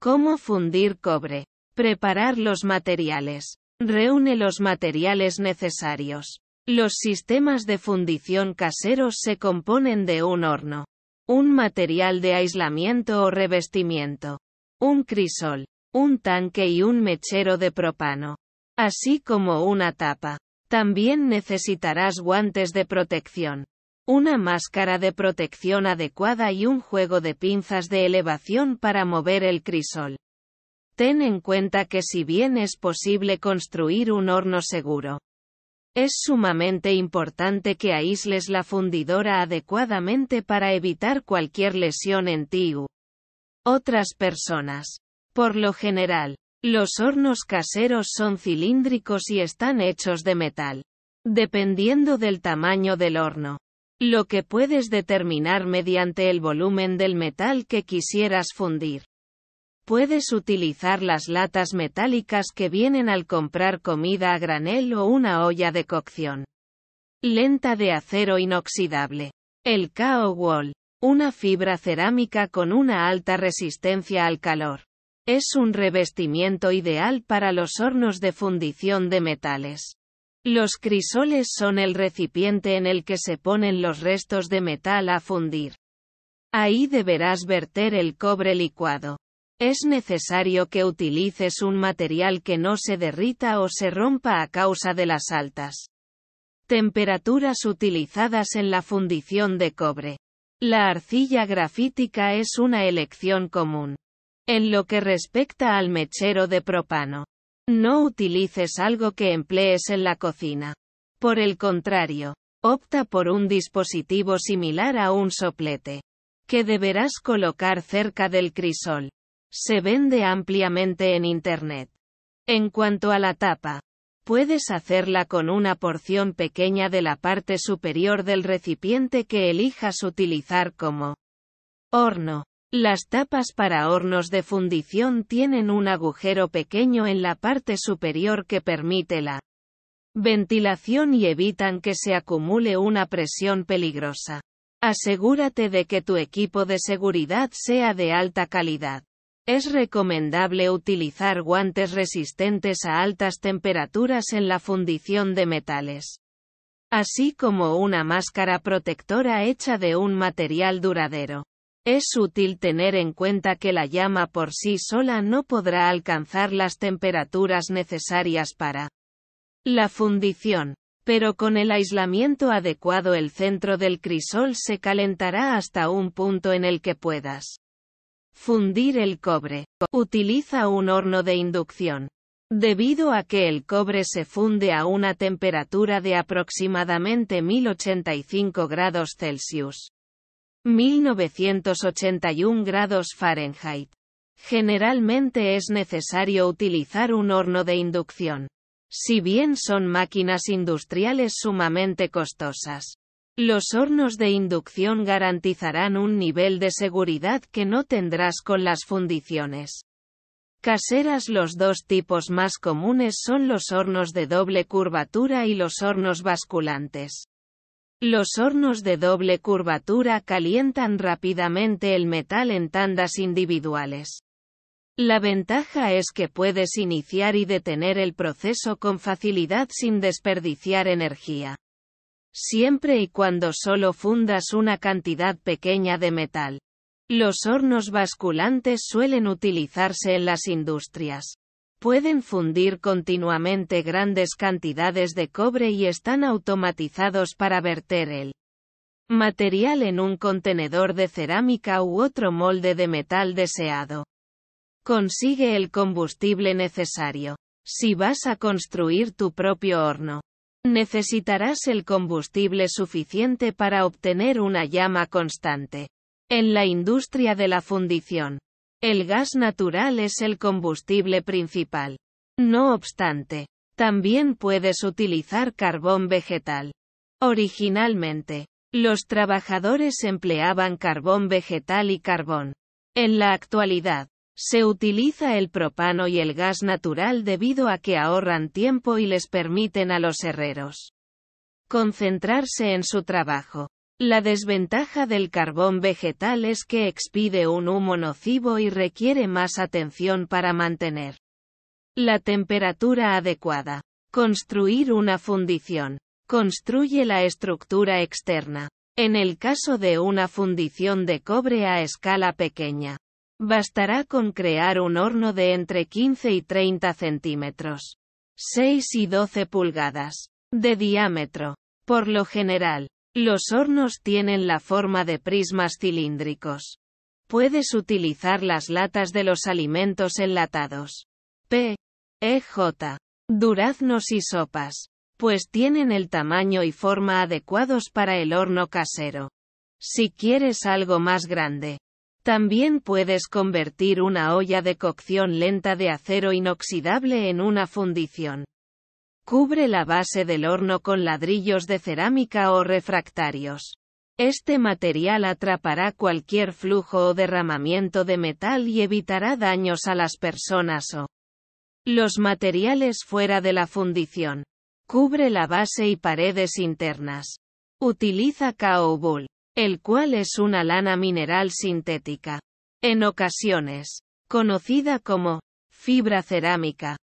Cómo fundir cobre. Preparar los materiales. Reúne los materiales necesarios. Los sistemas de fundición caseros se componen de un horno, un material de aislamiento o revestimiento, un crisol, un tanque y un mechero de propano, así como una tapa. También necesitarás guantes de protección una máscara de protección adecuada y un juego de pinzas de elevación para mover el crisol. Ten en cuenta que si bien es posible construir un horno seguro, es sumamente importante que aísles la fundidora adecuadamente para evitar cualquier lesión en ti u otras personas. Por lo general, los hornos caseros son cilíndricos y están hechos de metal. Dependiendo del tamaño del horno, lo que puedes determinar mediante el volumen del metal que quisieras fundir. Puedes utilizar las latas metálicas que vienen al comprar comida a granel o una olla de cocción. Lenta de acero inoxidable. El KO Wall. Una fibra cerámica con una alta resistencia al calor. Es un revestimiento ideal para los hornos de fundición de metales. Los crisoles son el recipiente en el que se ponen los restos de metal a fundir. Ahí deberás verter el cobre licuado. Es necesario que utilices un material que no se derrita o se rompa a causa de las altas temperaturas utilizadas en la fundición de cobre. La arcilla grafítica es una elección común. En lo que respecta al mechero de propano, no utilices algo que emplees en la cocina. Por el contrario, opta por un dispositivo similar a un soplete, que deberás colocar cerca del crisol. Se vende ampliamente en Internet. En cuanto a la tapa, puedes hacerla con una porción pequeña de la parte superior del recipiente que elijas utilizar como horno, las tapas para hornos de fundición tienen un agujero pequeño en la parte superior que permite la ventilación y evitan que se acumule una presión peligrosa. Asegúrate de que tu equipo de seguridad sea de alta calidad. Es recomendable utilizar guantes resistentes a altas temperaturas en la fundición de metales, así como una máscara protectora hecha de un material duradero. Es útil tener en cuenta que la llama por sí sola no podrá alcanzar las temperaturas necesarias para la fundición, pero con el aislamiento adecuado el centro del crisol se calentará hasta un punto en el que puedas fundir el cobre. Utiliza un horno de inducción. Debido a que el cobre se funde a una temperatura de aproximadamente 1085 grados Celsius. 1981 grados Fahrenheit. Generalmente es necesario utilizar un horno de inducción. Si bien son máquinas industriales sumamente costosas, los hornos de inducción garantizarán un nivel de seguridad que no tendrás con las fundiciones. Caseras Los dos tipos más comunes son los hornos de doble curvatura y los hornos basculantes. Los hornos de doble curvatura calientan rápidamente el metal en tandas individuales. La ventaja es que puedes iniciar y detener el proceso con facilidad sin desperdiciar energía. Siempre y cuando solo fundas una cantidad pequeña de metal. Los hornos basculantes suelen utilizarse en las industrias pueden fundir continuamente grandes cantidades de cobre y están automatizados para verter el material en un contenedor de cerámica u otro molde de metal deseado. Consigue el combustible necesario. Si vas a construir tu propio horno, necesitarás el combustible suficiente para obtener una llama constante. En la industria de la fundición, el gas natural es el combustible principal. No obstante, también puedes utilizar carbón vegetal. Originalmente, los trabajadores empleaban carbón vegetal y carbón. En la actualidad, se utiliza el propano y el gas natural debido a que ahorran tiempo y les permiten a los herreros concentrarse en su trabajo. La desventaja del carbón vegetal es que expide un humo nocivo y requiere más atención para mantener la temperatura adecuada. Construir una fundición. Construye la estructura externa. En el caso de una fundición de cobre a escala pequeña, bastará con crear un horno de entre 15 y 30 centímetros, 6 y 12 pulgadas, de diámetro. Por lo general, los hornos tienen la forma de prismas cilíndricos. Puedes utilizar las latas de los alimentos enlatados. P. E. J. Duraznos y sopas. Pues tienen el tamaño y forma adecuados para el horno casero. Si quieres algo más grande. También puedes convertir una olla de cocción lenta de acero inoxidable en una fundición. Cubre la base del horno con ladrillos de cerámica o refractarios. Este material atrapará cualquier flujo o derramamiento de metal y evitará daños a las personas o los materiales fuera de la fundición. Cubre la base y paredes internas. Utiliza Kaobul, el cual es una lana mineral sintética. En ocasiones, conocida como fibra cerámica,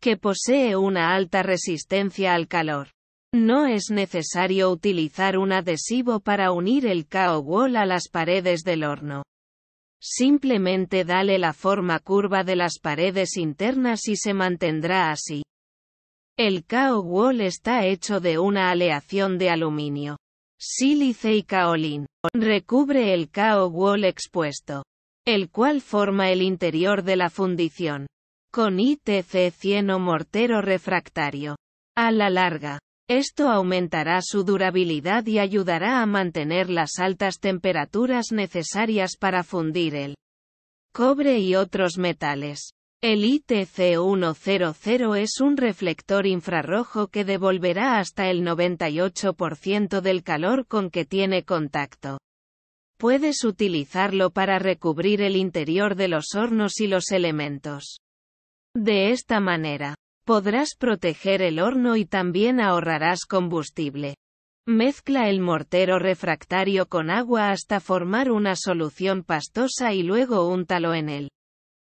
que posee una alta resistencia al calor. No es necesario utilizar un adhesivo para unir el KO wall a las paredes del horno. Simplemente dale la forma curva de las paredes internas y se mantendrá así. El KO wall está hecho de una aleación de aluminio, sílice y kaolín. Recubre el KO wall expuesto, el cual forma el interior de la fundición con ITC100 o mortero refractario. A la larga, esto aumentará su durabilidad y ayudará a mantener las altas temperaturas necesarias para fundir el cobre y otros metales. El ITC-100 es un reflector infrarrojo que devolverá hasta el 98% del calor con que tiene contacto. Puedes utilizarlo para recubrir el interior de los hornos y los elementos de esta manera, podrás proteger el horno y también ahorrarás combustible. Mezcla el mortero refractario con agua hasta formar una solución pastosa y luego úntalo en él.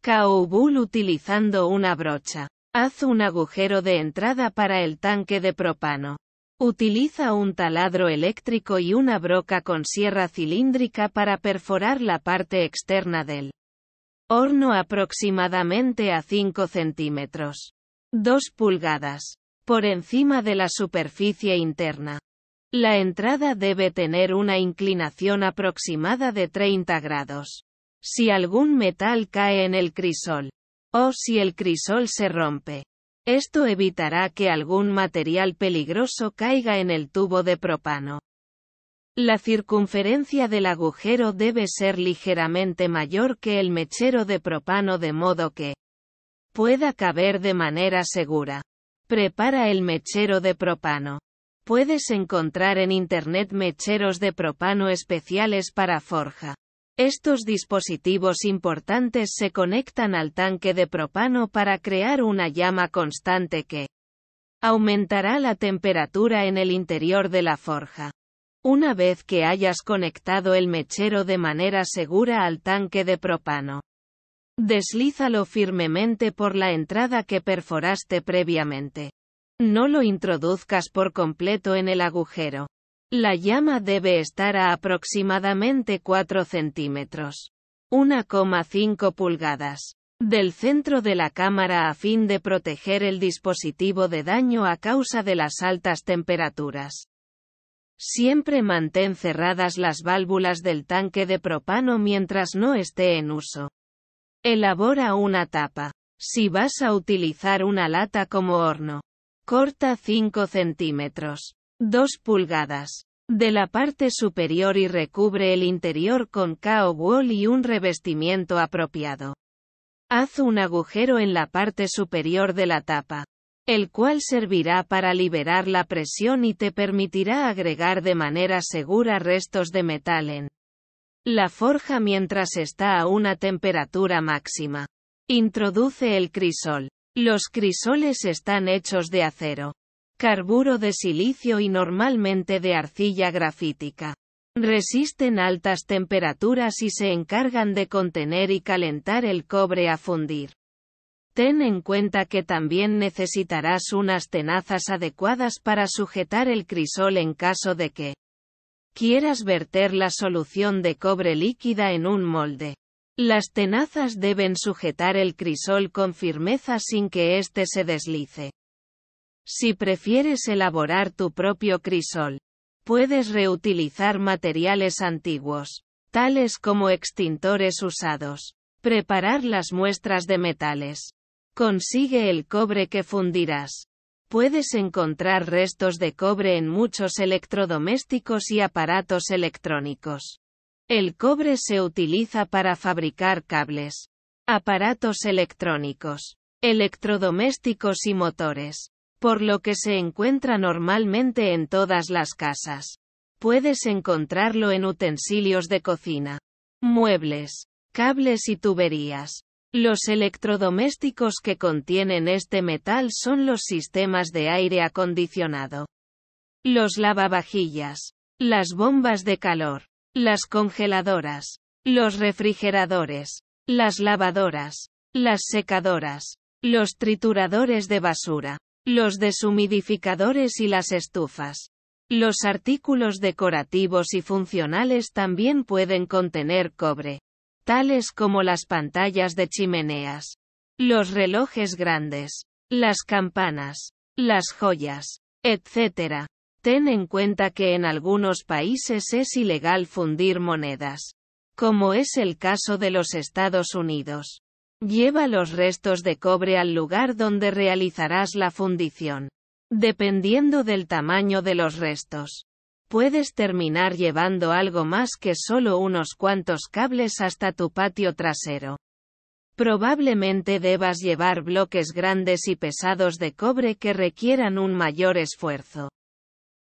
Caubul utilizando una brocha. Haz un agujero de entrada para el tanque de propano. Utiliza un taladro eléctrico y una broca con sierra cilíndrica para perforar la parte externa del Horno aproximadamente a 5 centímetros. 2 pulgadas. Por encima de la superficie interna. La entrada debe tener una inclinación aproximada de 30 grados. Si algún metal cae en el crisol. O si el crisol se rompe. Esto evitará que algún material peligroso caiga en el tubo de propano. La circunferencia del agujero debe ser ligeramente mayor que el mechero de propano de modo que pueda caber de manera segura. Prepara el mechero de propano. Puedes encontrar en Internet mecheros de propano especiales para forja. Estos dispositivos importantes se conectan al tanque de propano para crear una llama constante que aumentará la temperatura en el interior de la forja. Una vez que hayas conectado el mechero de manera segura al tanque de propano, deslízalo firmemente por la entrada que perforaste previamente. No lo introduzcas por completo en el agujero. La llama debe estar a aproximadamente 4 centímetros. 1,5 pulgadas. Del centro de la cámara a fin de proteger el dispositivo de daño a causa de las altas temperaturas. Siempre mantén cerradas las válvulas del tanque de propano mientras no esté en uso. Elabora una tapa. Si vas a utilizar una lata como horno, corta 5 centímetros, 2 pulgadas, de la parte superior y recubre el interior con kao y un revestimiento apropiado. Haz un agujero en la parte superior de la tapa el cual servirá para liberar la presión y te permitirá agregar de manera segura restos de metal en la forja mientras está a una temperatura máxima. Introduce el crisol. Los crisoles están hechos de acero, carburo de silicio y normalmente de arcilla grafítica. Resisten altas temperaturas y se encargan de contener y calentar el cobre a fundir. Ten en cuenta que también necesitarás unas tenazas adecuadas para sujetar el crisol en caso de que quieras verter la solución de cobre líquida en un molde. Las tenazas deben sujetar el crisol con firmeza sin que éste se deslice. Si prefieres elaborar tu propio crisol, puedes reutilizar materiales antiguos, tales como extintores usados, preparar las muestras de metales, Consigue el cobre que fundirás. Puedes encontrar restos de cobre en muchos electrodomésticos y aparatos electrónicos. El cobre se utiliza para fabricar cables, aparatos electrónicos, electrodomésticos y motores, por lo que se encuentra normalmente en todas las casas. Puedes encontrarlo en utensilios de cocina, muebles, cables y tuberías. Los electrodomésticos que contienen este metal son los sistemas de aire acondicionado, los lavavajillas, las bombas de calor, las congeladoras, los refrigeradores, las lavadoras, las secadoras, los trituradores de basura, los deshumidificadores y las estufas. Los artículos decorativos y funcionales también pueden contener cobre tales como las pantallas de chimeneas, los relojes grandes, las campanas, las joyas, etc. Ten en cuenta que en algunos países es ilegal fundir monedas, como es el caso de los Estados Unidos. Lleva los restos de cobre al lugar donde realizarás la fundición, dependiendo del tamaño de los restos puedes terminar llevando algo más que solo unos cuantos cables hasta tu patio trasero. Probablemente debas llevar bloques grandes y pesados de cobre que requieran un mayor esfuerzo.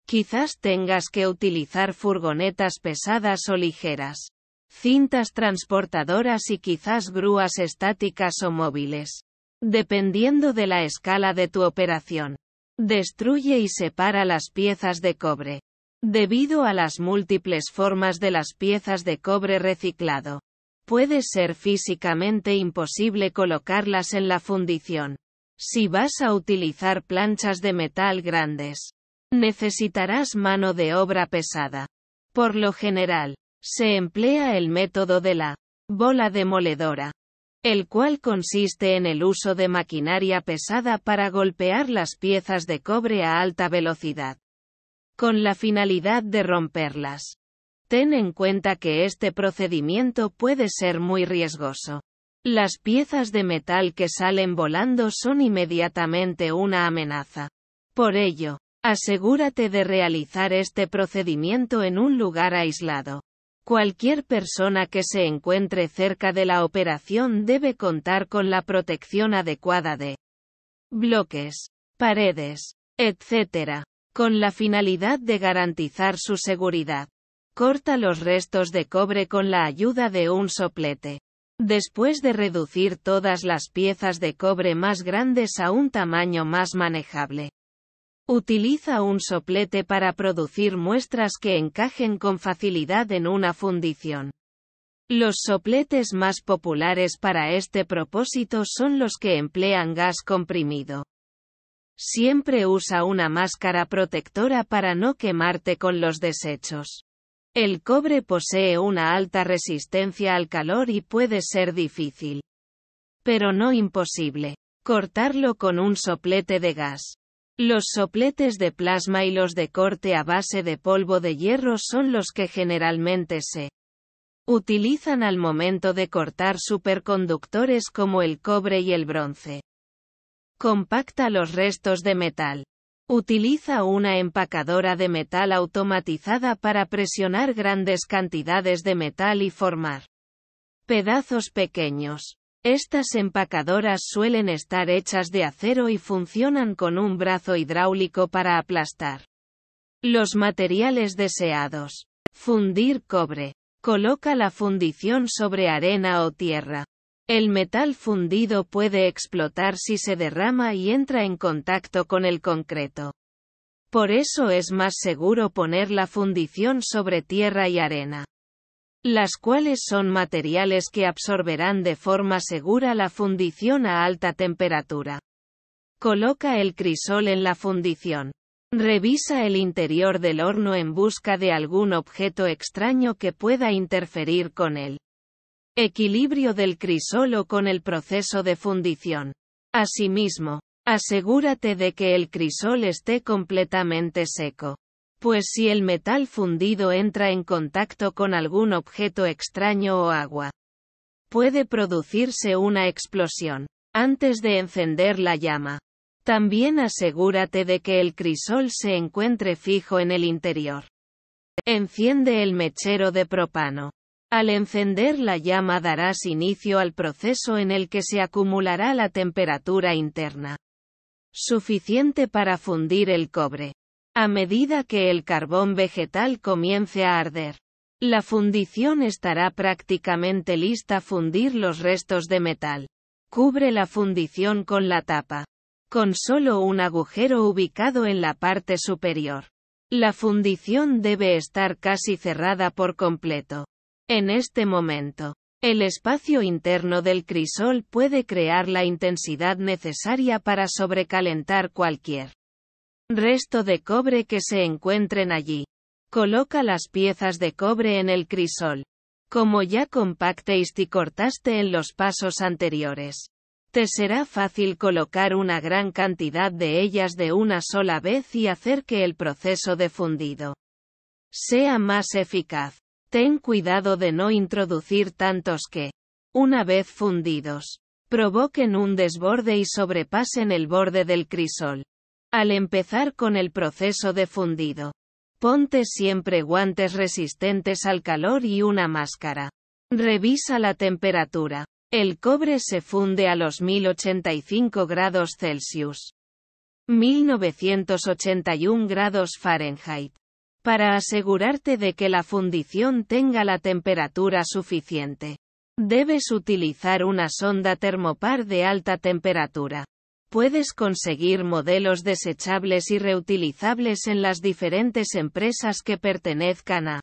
Quizás tengas que utilizar furgonetas pesadas o ligeras, cintas transportadoras y quizás grúas estáticas o móviles. Dependiendo de la escala de tu operación, destruye y separa las piezas de cobre. Debido a las múltiples formas de las piezas de cobre reciclado, puede ser físicamente imposible colocarlas en la fundición. Si vas a utilizar planchas de metal grandes, necesitarás mano de obra pesada. Por lo general, se emplea el método de la bola demoledora, el cual consiste en el uso de maquinaria pesada para golpear las piezas de cobre a alta velocidad con la finalidad de romperlas. Ten en cuenta que este procedimiento puede ser muy riesgoso. Las piezas de metal que salen volando son inmediatamente una amenaza. Por ello, asegúrate de realizar este procedimiento en un lugar aislado. Cualquier persona que se encuentre cerca de la operación debe contar con la protección adecuada de bloques, paredes, etc con la finalidad de garantizar su seguridad. Corta los restos de cobre con la ayuda de un soplete. Después de reducir todas las piezas de cobre más grandes a un tamaño más manejable. Utiliza un soplete para producir muestras que encajen con facilidad en una fundición. Los sopletes más populares para este propósito son los que emplean gas comprimido. Siempre usa una máscara protectora para no quemarte con los desechos. El cobre posee una alta resistencia al calor y puede ser difícil. Pero no imposible. Cortarlo con un soplete de gas. Los sopletes de plasma y los de corte a base de polvo de hierro son los que generalmente se utilizan al momento de cortar superconductores como el cobre y el bronce. Compacta los restos de metal. Utiliza una empacadora de metal automatizada para presionar grandes cantidades de metal y formar pedazos pequeños. Estas empacadoras suelen estar hechas de acero y funcionan con un brazo hidráulico para aplastar los materiales deseados. Fundir cobre. Coloca la fundición sobre arena o tierra. El metal fundido puede explotar si se derrama y entra en contacto con el concreto. Por eso es más seguro poner la fundición sobre tierra y arena, las cuales son materiales que absorberán de forma segura la fundición a alta temperatura. Coloca el crisol en la fundición. Revisa el interior del horno en busca de algún objeto extraño que pueda interferir con él. Equilibrio del crisol o con el proceso de fundición. Asimismo, asegúrate de que el crisol esté completamente seco. Pues si el metal fundido entra en contacto con algún objeto extraño o agua, puede producirse una explosión. Antes de encender la llama, también asegúrate de que el crisol se encuentre fijo en el interior. Enciende el mechero de propano. Al encender la llama darás inicio al proceso en el que se acumulará la temperatura interna suficiente para fundir el cobre. A medida que el carbón vegetal comience a arder, la fundición estará prácticamente lista. Fundir los restos de metal. Cubre la fundición con la tapa. Con solo un agujero ubicado en la parte superior. La fundición debe estar casi cerrada por completo. En este momento, el espacio interno del crisol puede crear la intensidad necesaria para sobrecalentar cualquier resto de cobre que se encuentren allí. Coloca las piezas de cobre en el crisol. Como ya compactéis y cortaste en los pasos anteriores, te será fácil colocar una gran cantidad de ellas de una sola vez y hacer que el proceso de fundido sea más eficaz. Ten cuidado de no introducir tantos que, una vez fundidos, provoquen un desborde y sobrepasen el borde del crisol. Al empezar con el proceso de fundido, ponte siempre guantes resistentes al calor y una máscara. Revisa la temperatura. El cobre se funde a los 1085 grados Celsius. 1981 grados Fahrenheit para asegurarte de que la fundición tenga la temperatura suficiente. Debes utilizar una sonda termopar de alta temperatura. Puedes conseguir modelos desechables y reutilizables en las diferentes empresas que pertenezcan a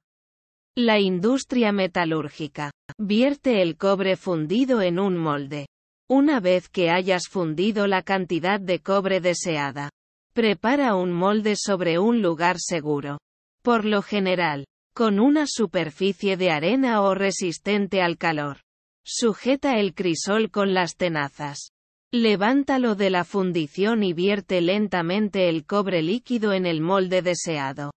la industria metalúrgica. Vierte el cobre fundido en un molde. Una vez que hayas fundido la cantidad de cobre deseada, prepara un molde sobre un lugar seguro por lo general, con una superficie de arena o resistente al calor. Sujeta el crisol con las tenazas. Levántalo de la fundición y vierte lentamente el cobre líquido en el molde deseado.